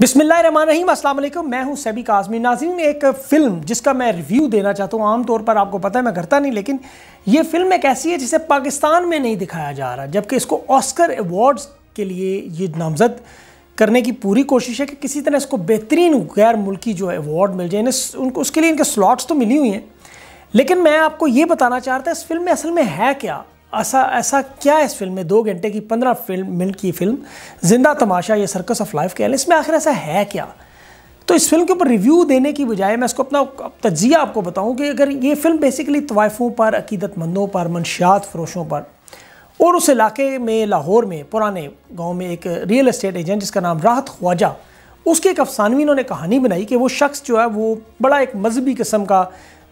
बिसमीम असल मैं हूं सैबी काजमी नाजीन एक फ़िल्म जिसका मैं रिव्यू देना चाहता हूं तौर पर आपको पता है मैं करता नहीं लेकिन ये फ़िल्म एक ऐसी है जिसे पाकिस्तान में नहीं दिखाया जा रहा जबकि इसको ऑस्कर अवार्ड्स के लिए ये नामजद करने की पूरी कोशिश है कि किसी तरह इसको बेहतरीन गैर मुल्की जो है अवार्ड मिल जाए उनको उसके लिए इनके स्लॉट्स तो मिली हुई हैं लेकिन मैं आपको ये बताना चाहता इस फिल्म में असल में है क्या ऐसा ऐसा क्या है इस फिल्म में दो घंटे की पंद्रह फिल्म मिनट की फिल्म जिंदा तमाशा या सर्कस ऑफ लाइफ कह लें इसमें आखिर ऐसा है क्या तो इस फिल्म के ऊपर रिव्यू देने की बजाय मैं इसको अपना तजिया आपको बताऊं कि अगर ये फिल्म बेसिकली तवाइफों पर अकीदतमंदों पर मनशात फरोशों पर और उस इलाके में लाहौर में पुराने गांव में एक रियल इस्टेट एजेंट जिसका नाम राहत ख्वाजा उसके एक अफसानवी इन्होंने कहानी बनाई कि वो शख्स जो है वो बड़ा एक मजहबी किस्म का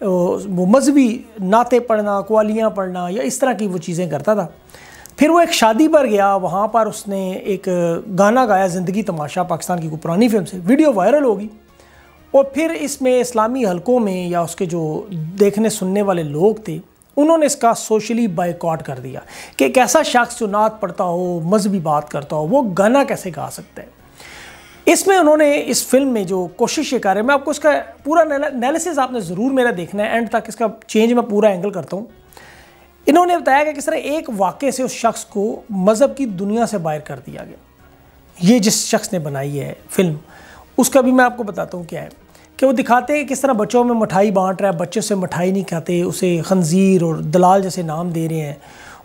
वो मजहबी नाते पढ़ना कवालियाँ पढ़ना या इस तरह की वो चीज़ें करता था फिर वो एक शादी पर गया वहाँ पर उसने एक गाना गाया ज़िंदगी तमाशा पाकिस्तान की पुरानी फिल्म से वीडियो वायरल होगी और फिर इसमें इस्लामी हलकों में या उसके जो देखने सुनने वाले लोग थे उन्होंने इसका सोशली बाइकआउट कर दिया कि एक ऐसा शख्स जो नात पढ़ता हो मजहबी बात करता हो वो गाना कैसे गा सकता है इसमें उन्होंने इस फिल्म में जो कोशिश ये कर मैं आपको इसका पूरा एनालिसिस आपने ज़रूर मेरा देखना है एंड तक इसका चेंज मैं पूरा एंगल करता हूँ इन्होंने बताया कि किस तरह एक वाक़े से उस शख्स को मज़हब की दुनिया से बाहर कर दिया गया ये जिस शख्स ने बनाई है फिल्म उसका भी मैं आपको बताता हूँ क्या है कि वो दिखाते हैं किस तरह बच्चों में मिठाई बांट रहा है बच्चे से मिठाई नहीं खाते उसे खंजीर और दलाल जैसे नाम दे रहे हैं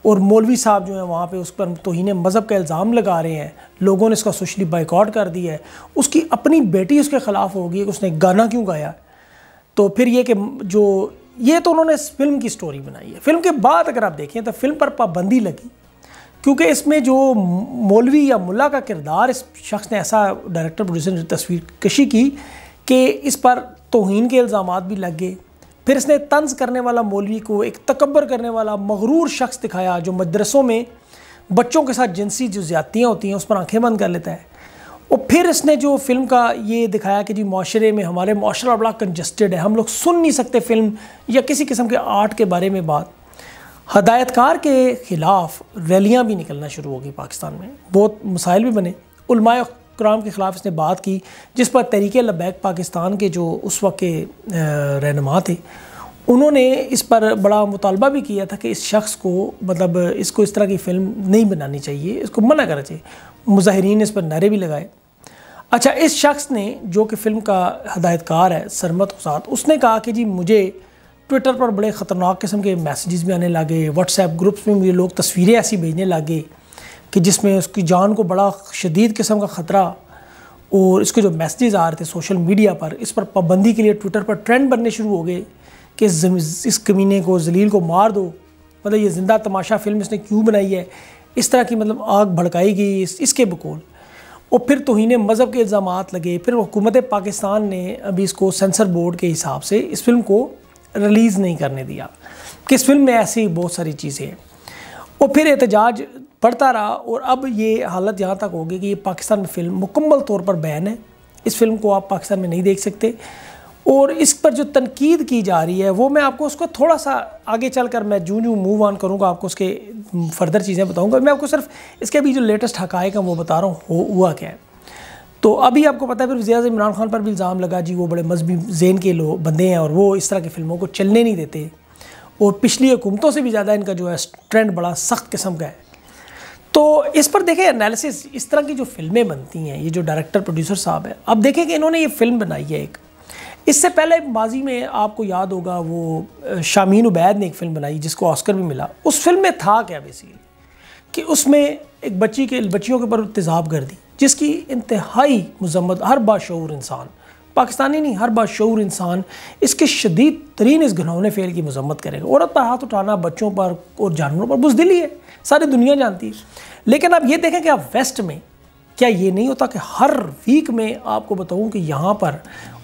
और मौलवी साहब जो हैं वहाँ पे उस पर तोहन मज़हब का इल्ज़ाम लगा रहे हैं लोगों ने इसका सोशली बाइकआउट कर दिया है उसकी अपनी बेटी उसके ख़िलाफ़ होगी उसने गाना क्यों गाया तो फिर ये कि जो ये तो उन्होंने इस फिल्म की स्टोरी बनाई है फिल्म के बाद अगर आप देखें तो फिल्म पर पाबंदी लगी क्योंकि इसमें जो मौलवी या मुला का किरदार इस शख्स ने ऐसा डायरेक्टर प्रोड्यूसर ने तस्वीर कशी की कि इस पर तोहन के इल्ज़ाम भी लग गए फिर इसने तंज करने वाला मौलवी को एक तकबर करने वाला मगरूर शख्स दिखाया जो मदरसों में बच्चों के साथ जिनसी जो ज़्यादतियाँ होती हैं उस पर आंखें बंद कर लेता है और फिर इसने जो फिल्म का ये दिखाया कि जी माशरे में हमारे माशरा बड़ा कंजस्टेड है हम लोग सुन नहीं सकते फिल्म या किसी किस्म के आर्ट के बारे में बात हदायतकार के ख़िलाफ़ रैलियाँ भी निकलना शुरू हो गई पाकिस्तान में बहुत मसाइल भी बने प्रोग्राम के ख़िलाफ़ इसने बात की जिस पर तरीक़ लबैक पाकिस्तान के जो उस वक्त के रहनमा थे उन्होंने इस पर बड़ा मुतालबा भी किया था कि इस शख्स को मतलब इसको इस तरह की फ़िल्म नहीं बनानी चाहिए इसको मना करना चाहिए मुजाहरीन ने इस पर नारे भी लगाए अच्छा इस शख्स ने जो कि फ़िल्म का हदायतकार है सरमत उसाद उसने कहा कि जी मुझे ट्विटर पर बड़े ख़तरनाक किस्म के मैसेजेस भी आने लगे व्हाट्सएप ग्रुप्स में मुझे लोग तस्वीरें ऐसी भेजने लगे कि जिसमें उसकी जान को बड़ा शदीद किस्म का ख़तरा और इसके जो मैसेजेस आ रहे थे सोशल मीडिया पर इस पर पाबंदी के लिए ट्विटर पर ट्रेंड बनने शुरू हो गए कि इस, कमीने को जलील को मार दो मतलब ये ज़िंदा तमाशा फिल्म इसने क्यों बनाई है इस तरह की मतलब आग भड़काई गई इस, इसके बकौल और फिर तोहने मज़हब के इल्ज़ाम लगे फिर हुकूमत पाकिस्तान ने अभी इसको सेंसर बोर्ड के हिसाब से इस फिल्म को रिलीज़ नहीं करने दिया कि इस फिल्म में ऐसी बहुत सारी चीज़ें हैं और फिर एहतजाज बढ़ता रहा और अब ये हालत यहाँ तक होगी कि ये पाकिस्तान में फिल्म मुकम्मल तौर पर बैन है इस फिल्म को आप पाकिस्तान में नहीं देख सकते और इस पर जो तनकीद की जा रही है वो मैं आपको उसको थोड़ा सा आगे चल कर मैं जूँ जूँ मूव ऑन करूँगा आपको उसके फर्दर चीज़ें बताऊँगा मैं आपको सिर्फ इसके अभी जो लेटेस्ट हकायक है वो बता रहा हूँ हुआ क्या है तो अभी आपको पता है फिर वजी इमरान खान पर भी इल्ज़ाम लगा जी वो बड़े मजहबी जेन के लोग बंदे हैं और वो इस तरह की फ़िल्मों को चलने नहीं देते और पिछली हुकूमतों से भी ज़्यादा इनका जो है ट्रेंड बड़ा सख्त किस्म का है तो इस पर देखें एनालिसिस इस तरह की जो फिल्में बनती हैं ये जो डायरेक्टर प्रोड्यूसर साहब हैं अब देखें कि इन्होंने ये फिल्म बनाई है एक इससे पहले माजी में आपको याद होगा वो शामीन उबैद ने एक फ़िल्म बनाई जिसको ऑस्कर भी मिला उस फिल्म में था क्या बेसिकली कि उसमें एक बच्ची के बच्चियों के ऊपर तेज़ाब गर्दी जिसकी इंतहाई मजम्मत हर बाशूर इंसान पाकिस्तानी नहीं हर बाशूर इंसान इसके शदीद तरीन इस घनौने फेल की मजम्मत करेगा औरत पर हाथ उठाना बच्चों पर और जानवरों पर बुजदिली है सारी दुनिया जानती है लेकिन आप ये देखें कि आप वेस्ट में क्या ये नहीं होता कि हर वीक में आपको बताऊँ कि यहाँ पर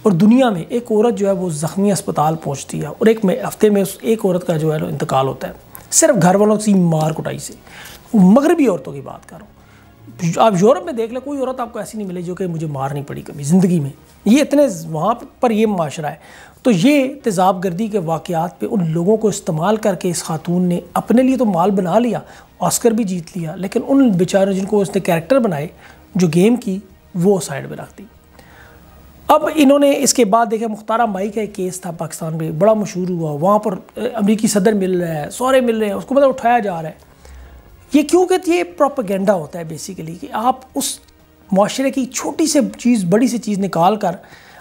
और दुनिया में एक औरत जो है वो ज़ख्मी अस्पताल पहुँचती है और एक में हफ्ते में उस एक औरत का जो है इंतकाल होता है सिर्फ घर वालों की मार कुटाई से मगरबी औरतों की बात करूँ आप यूरोप में देख लें कोई औरत आपको ऐसी नहीं मिली जो कि मुझे मारनी पड़ी कभी ज़िंदगी में ये इतने वहाँ पर ये माशरा है तो ये तेजाब गर्दी के वाक़ात पे उन लोगों को इस्तेमाल करके इस खातून ने अपने लिए तो माल बना लिया ऑस्कर भी जीत लिया लेकिन उन बेचारों जिनको उसने कैरेक्टर बनाए जो गेम की वो साइड में रख दी अब इन्होंने इसके बाद देखा मुख्तारा माई का एक केस था पाकिस्तान में बड़ा मशहूर हुआ वहाँ पर अमरीकी सदर मिल रहा है सौरे मिल रहे हैं उसको मतलब उठाया जा रहा है ये क्यों कहती है प्रोपागेंडा होता है बेसिकली कि आप उस माशरे की छोटी से चीज़ बड़ी सी चीज़ निकाल कर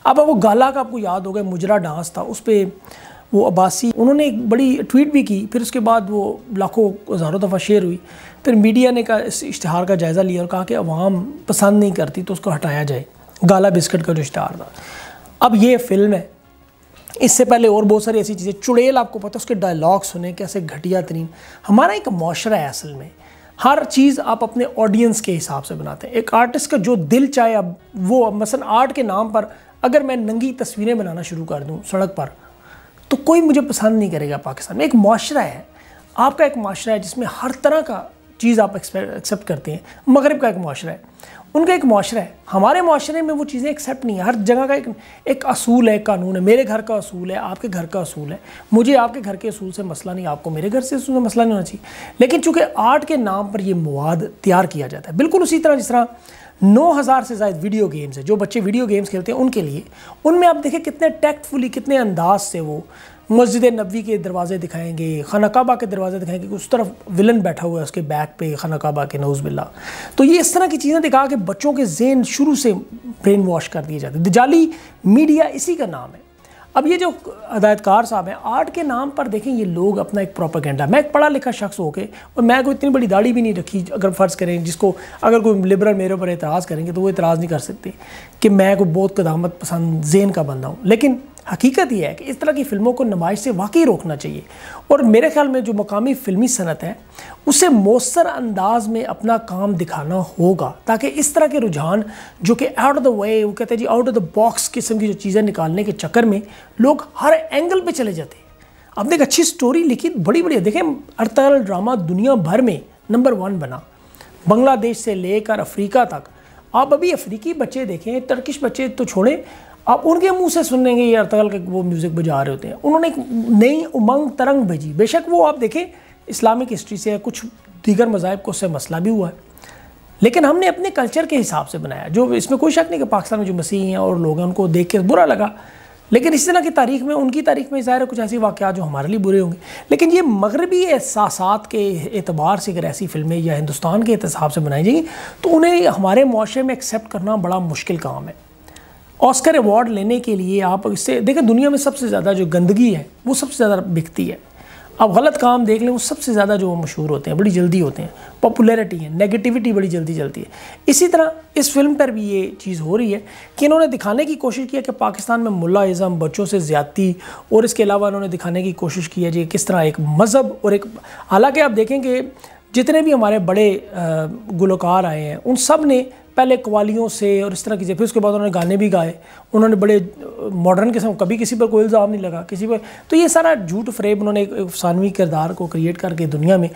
अब वो गाला का आपको याद हो गया मुजरा डांस था उस पर वो अब्बासी उन्होंने एक बड़ी ट्वीट भी की फिर उसके बाद वो लाखों हज़ारों दफ़ा शेयर हुई फिर मीडिया ने कहा इस इश्तहार का जायज़ा लिया और कहा कि अवाम पसंद नहीं करती तो उसको हटाया जाए गाला बिस्किट का जो इश्तहार था अब ये फिल्म है इससे पहले और बहुत सारी ऐसी चीज़ें चुड़ैल आपको पता है उसके डायलॉग सुने कैसे घटिया तरीन हमारा एक माशरा है असल में हर चीज़ आप अपने ऑडियंस के हिसाब से बनाते हैं एक आर्टिस्ट का जो दिल चाहे अब वो मसलन आर्ट के नाम पर अगर मैं नंगी तस्वीरें बनाना शुरू कर दूँ सड़क पर तो कोई मुझे पसंद नहीं करेगा पाकिस्तान में एक माशरा है आपका एक माशरा है जिसमें हर तरह का चीज़ आप एक्सेप्ट करते हैं मगरब का एक माशरा है उनका एक माशरा है हमारे माशरे में वो चीज़ें एक्सेप्ट नहीं है हर जगह का एक एक असूल है कानून है मेरे घर का असूल है आपके घर का असूल है मुझे आपके घर के असूल से मसला नहीं आपको मेरे घर से असूल से मसला नहीं होना चाहिए लेकिन चूंकि आर्ट के नाम पर ये मवाद तैयार किया जाता है बिल्कुल उसी तरह जिस तरह नौ हज़ार से ज़ायद वीडियो गेम्स है जो बच्चे वीडियो गेम्स खेलते हैं उनके लिए उनमें आप देखें कितने टैक्टफुली कितने अंदाज से वो मस्जिद नबी के दरवाज़े दिखाएंगे खाना के दरवाज़े दिखाएंगे उस तरफ विलन बैठा हुआ है उसके बैक पे खाना काबा के नौज़बिल्ला तो ये इस तरह की चीज़ें दिखा के बच्चों के जेन शुरू से ब्रेन वॉश कर दिए जाते हैं दजाली मीडिया इसी का नाम है अब ये जो हदायतकार साहब हैं आर्ट के नाम पर देखें ये लोग अपना एक प्रोपागेंडा मैं एक पढ़ा लिखा शख्स होके और मैं कोई इतनी बड़ी दाढ़ी भी नहीं रखी अगर फ़र्ज़ करें जिसको अगर कोई लिबरल मेरे ऊपर एतराज़ करेंगे तो वो एतराज़ नहीं कर सकते कि मैं कोई बहुत कदामत पसंद जेन का बंदा हूँ लेकिन हकीकत यह है कि इस तरह की फ़िल्मों को नुमाइश से वाकई रोकना चाहिए और मेरे ख्याल में जो मकामी फ़िल्मी सनत है उसे मौसर अंदाज में अपना काम दिखाना होगा ताकि इस तरह के रुझान जो कि आउट ऑफ द वे वो कहते हैं जी आउट ऑफ द बॉक्स किस्म की जो चीज़ें निकालने के चक्कर में लोग हर एंगल पर चले जाते अब आपने एक अच्छी स्टोरी लिखी बड़ी बड़ी देखें अड़ताल ड्रामा दुनिया भर में नंबर वन बना बांग्लादेश से लेकर अफ्रीका तक आप अभी अफ्रीकी बच्चे देखें टर्किश बच्चे तो छोड़ें आप उनके मुंह से सुनने के ये अर्तगल के वो म्यूज़िक बजा रहे होते हैं उन्होंने एक नई उमंग तरंग भेजी बेशक वो आप देखें इस्लामिक हिस्ट्री से कुछ दीगर मजाहब को उससे मसला भी हुआ है लेकिन हमने अपने कल्चर के हिसाब से बनाया जो इसमें कोई शक नहीं कि पाकिस्तान में जो मसीह हैं और लोग हैं उनको देख के बुरा लगा लेकिन इस तरह की तारीख में उनकी तारीख में ज़ाहिर है कुछ ऐसी वाक़ जो हमारे लिए बुरे होंगे लेकिन ये मगरबी एहसास के एतबार से अगर ऐसी फिल्में या हिंदुस्तान के एहसाब से बनाई जाएंगी तो उन्हें हमारे माशरे में एक्सेप्ट करना बड़ा मुश्किल काम है ऑस्कर अवार्ड लेने के लिए आप इससे देखें दुनिया में सबसे ज़्यादा जो गंदगी है वो सबसे ज़्यादा बिकती है आप गलत काम देख लें वो सबसे ज़्यादा जो मशहूर होते हैं बड़ी जल्दी होते हैं पॉपुलैरिटी है नेगेटिविटी बड़ी जल्दी चलती है इसी तरह इस फिल्म पर भी ये चीज़ हो रही है कि इन्होंने दिखाने की कोशिश किया कि पाकिस्तान में मुलाज़म बच्चों से ज़्यादती और इसके अलावा इन्होंने दिखाने की कोशिश की है जी किस तरह एक मज़हब और एक हालाँकि आप देखें कि जितने भी हमारे बड़े गुलकार आए हैं उन सब ने पहले कवालियों से और इस तरह की फिर उसके बाद उन्होंने गाने भी गाए उन्होंने बड़े मॉडर्न किस्म कभी किसी पर कोई इल्ज़ाम नहीं लगा किसी पर तो ये सारा झूठ फ्रेब उन्होंने एक अफसानवी किरदार को क्रिएट करके दुनिया में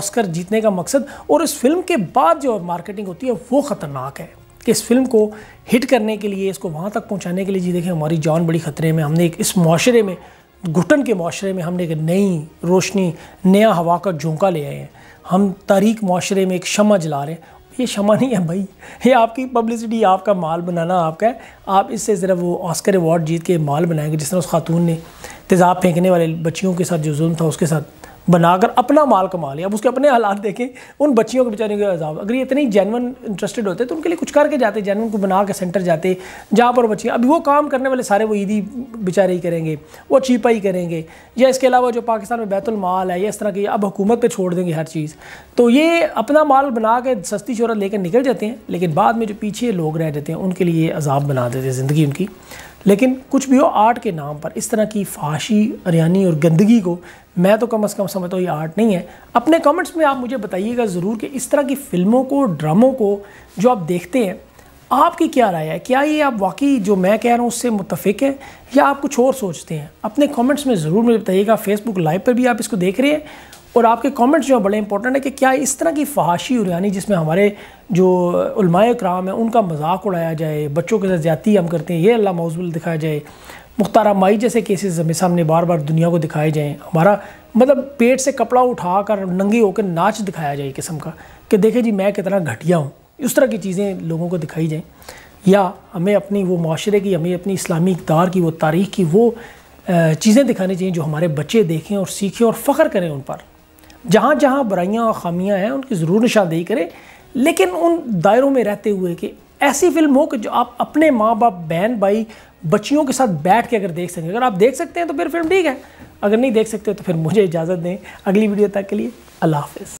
ऑस्कर जीतने का मकसद और इस फिल्म के बाद जो मार्केटिंग होती है वो ख़तरनाक है कि इस फिल्म को हिट करने के लिए इसको वहाँ तक पहुँचाने के लिए जी देखें हमारी जान बड़ी ख़तरे में हमने एक इस माशरे में घुटन के माशरे में हमने एक नई रोशनी नया हवा का झोंका ले आए हैं हम तारीख माशरे में एक शमा जला रहे हैं ये क्षमा नहीं है भाई ये आपकी पब्लिसिटी आपका माल बनाना आपका है आप इससे ज़रा वो ऑस्कर अवार्ड जीत के माल बनाएंगे जिस तरह उस खातून ने तेज़ाब फेंकने वाले बच्चियों के साथ जो जुल्म था उसके साथ बनाकर अपना माल कमा लिया अब उसके अपने हालात देखें उन बच्चियों के बेचारियों के अजाब अगर ये इतने जेनवन इंटरेस्टेड होते तो उनके लिए कुछ करके जाते जेनवन को बना के सेंटर जाते जहाँ पर बच्चियाँ अभी वो काम करने वाले सारे वो ईदी बेचारे ही करेंगे वो चीपा ही करेंगे या इसके अलावा जो पाकिस्तान में बैतुलमाल है या इस तरह की अब हुकूमत पर छोड़ देंगे हर चीज़ तो ये अपना माल बना के सस्ती शहरत लेकर निकल जाते हैं लेकिन बाद में जो पीछे लोग रह जाते हैं उनके लिए अजाब बना देते हैं ज़िंदगी उनकी लेकिन कुछ भी हो आर्ट के नाम पर इस तरह की फाशी हरियाणी और गंदगी को मैं तो कम अज़ कम समझता हूँ ये आर्ट नहीं है अपने कमेंट्स में आप मुझे बताइएगा ज़रूर कि इस तरह की फ़िल्मों को ड्रामों को जो आप देखते हैं आपकी क्या राय है क्या ये आप वाकई जो मैं कह रहा हूँ उससे मुतफिक है या आप कुछ और सोचते हैं अपने कमेंट्स में ज़रूर मुझे बताइएगा फेसबुक लाइव पर भी आप इसको देख रहे हैं और आपके कमेंट्स जो बड़े इंपॉर्टेंट है कि क्या इस तरह की फहाशी और यानी जिसमें हमारे जो उलमाए कराम हैं उनका मजाक उड़ाया जाए बच्चों के साथ ज़्यादती हम करते हैं ये अल्लाह मौजूल दिखाया जाए मुख्तारा माई जैसे केसेस हमें सामने बार बार दुनिया को दिखाए जाएँ हमारा मतलब पेट से कपड़ा उठा कर नंगे होकर नाच दिखाया जाए किस्म का कि देखे जी मैं कितना घटिया हूँ इस तरह की चीज़ें लोगों को दिखाई जाएँ या हमें अपनी वो माशरे की हमें अपनी इस्लामी इकदार की वो तारीख़ की वो चीज़ें दिखानी चाहिए जो हमारे बच्चे देखें और सीखें और फ़ख्र करें उन पर जहाँ जहाँ बुराइयाँ और ख़ामियाँ हैं उनकी ज़रूर निशानदेही करें लेकिन उन दायरों में रहते हुए कि ऐसी फिल्म हो कि जो आप अपने माँ बाप बहन भाई बच्चियों के साथ बैठ के अगर देख सकें अगर आप देख सकते हैं तो फिर फिल्म ठीक है अगर नहीं देख सकते तो फिर मुझे इजाज़त दें अगली वीडियो तक के लिए अल्लाह हाफ